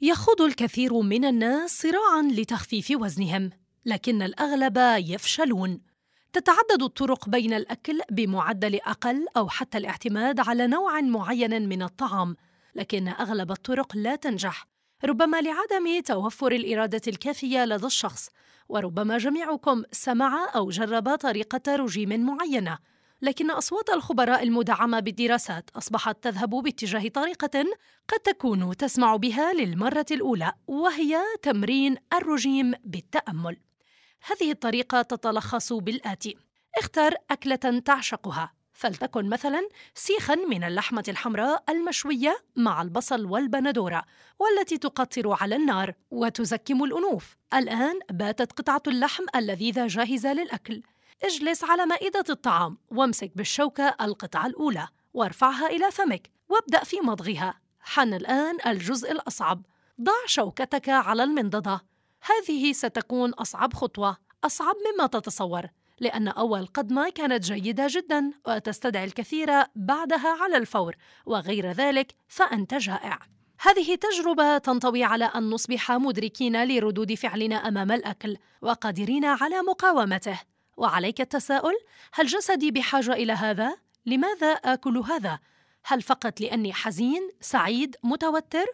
يخوض الكثير من الناس صراعا لتخفيف وزنهم لكن الاغلب يفشلون تتعدد الطرق بين الاكل بمعدل اقل او حتى الاعتماد على نوع معين من الطعام لكن اغلب الطرق لا تنجح ربما لعدم توفر الاراده الكافيه لدى الشخص وربما جميعكم سمع او جرب طريقه رجيم معينه لكن أصوات الخبراء المدعمة بالدراسات أصبحت تذهب باتجاه طريقة قد تكون تسمع بها للمرة الأولى وهي تمرين الرجيم بالتأمل. هذه الطريقة تتلخص بالآتي: اختر أكلة تعشقها، فلتكن مثلا سيخا من اللحمة الحمراء المشوية مع البصل والبندورة والتي تقطر على النار وتزكم الأنوف. الآن باتت قطعة اللحم اللذيذة جاهزة للأكل. اجلس على مائدة الطعام وامسك بالشوكة القطعة الأولى وارفعها إلى فمك وابدأ في مضغها حان الآن الجزء الأصعب ضع شوكتك على المنضدة هذه ستكون أصعب خطوة أصعب مما تتصور لأن أول قدمة كانت جيدة جدا وتستدعي الكثير بعدها على الفور وغير ذلك فأنت جائع هذه تجربة تنطوي على أن نصبح مدركين لردود فعلنا أمام الأكل وقادرين على مقاومته وعليك التساؤل هل جسدي بحاجه الى هذا لماذا اكل هذا هل فقط لاني حزين سعيد متوتر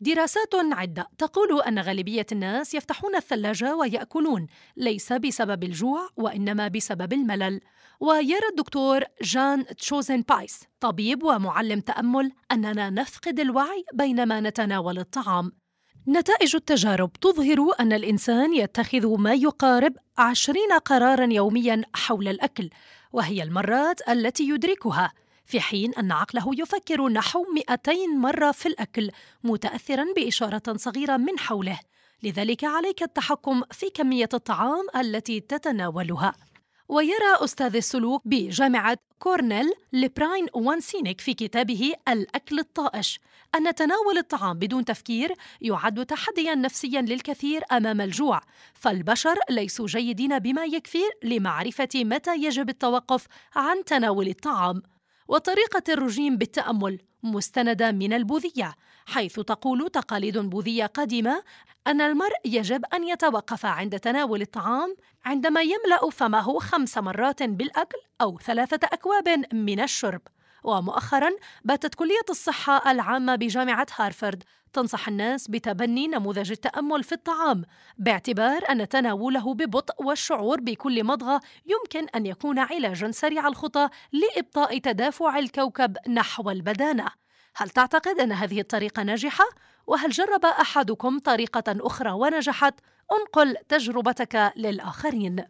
دراسات عدة تقول أن غالبية الناس يفتحون الثلاجة ويأكلون ليس بسبب الجوع وإنما بسبب الملل ويرى الدكتور جان تشوزن بايس طبيب ومعلم تأمل أننا نفقد الوعي بينما نتناول الطعام نتائج التجارب تظهر أن الإنسان يتخذ ما يقارب عشرين قراراً يومياً حول الأكل وهي المرات التي يدركها في حين أن عقله يفكر نحو 200 مرة في الأكل متأثراً بإشارة صغيرة من حوله لذلك عليك التحكم في كمية الطعام التي تتناولها ويرى أستاذ السلوك بجامعة كورنيل لبراين وانسينيك في كتابه الأكل الطائش أن تناول الطعام بدون تفكير يعد تحديا نفسيا للكثير أمام الجوع فالبشر ليسوا جيدين بما يكفي لمعرفة متى يجب التوقف عن تناول الطعام وطريقة الرجيم بالتأمل مستندة من البوذية حيث تقول تقاليد بوذية قديمة أن المرء يجب أن يتوقف عند تناول الطعام عندما يملأ فمه خمس مرات بالأكل أو ثلاثة أكواب من الشرب ومؤخرا باتت كلية الصحة العامة بجامعة هارفارد تنصح الناس بتبني نموذج التأمل في الطعام باعتبار أن تناوله ببطء والشعور بكل مضغة يمكن أن يكون علاجا سريع الخطى لإبطاء تدافع الكوكب نحو البدانة هل تعتقد أن هذه الطريقة ناجحة؟ وهل جرب أحدكم طريقة أخرى ونجحت؟ انقل تجربتك للآخرين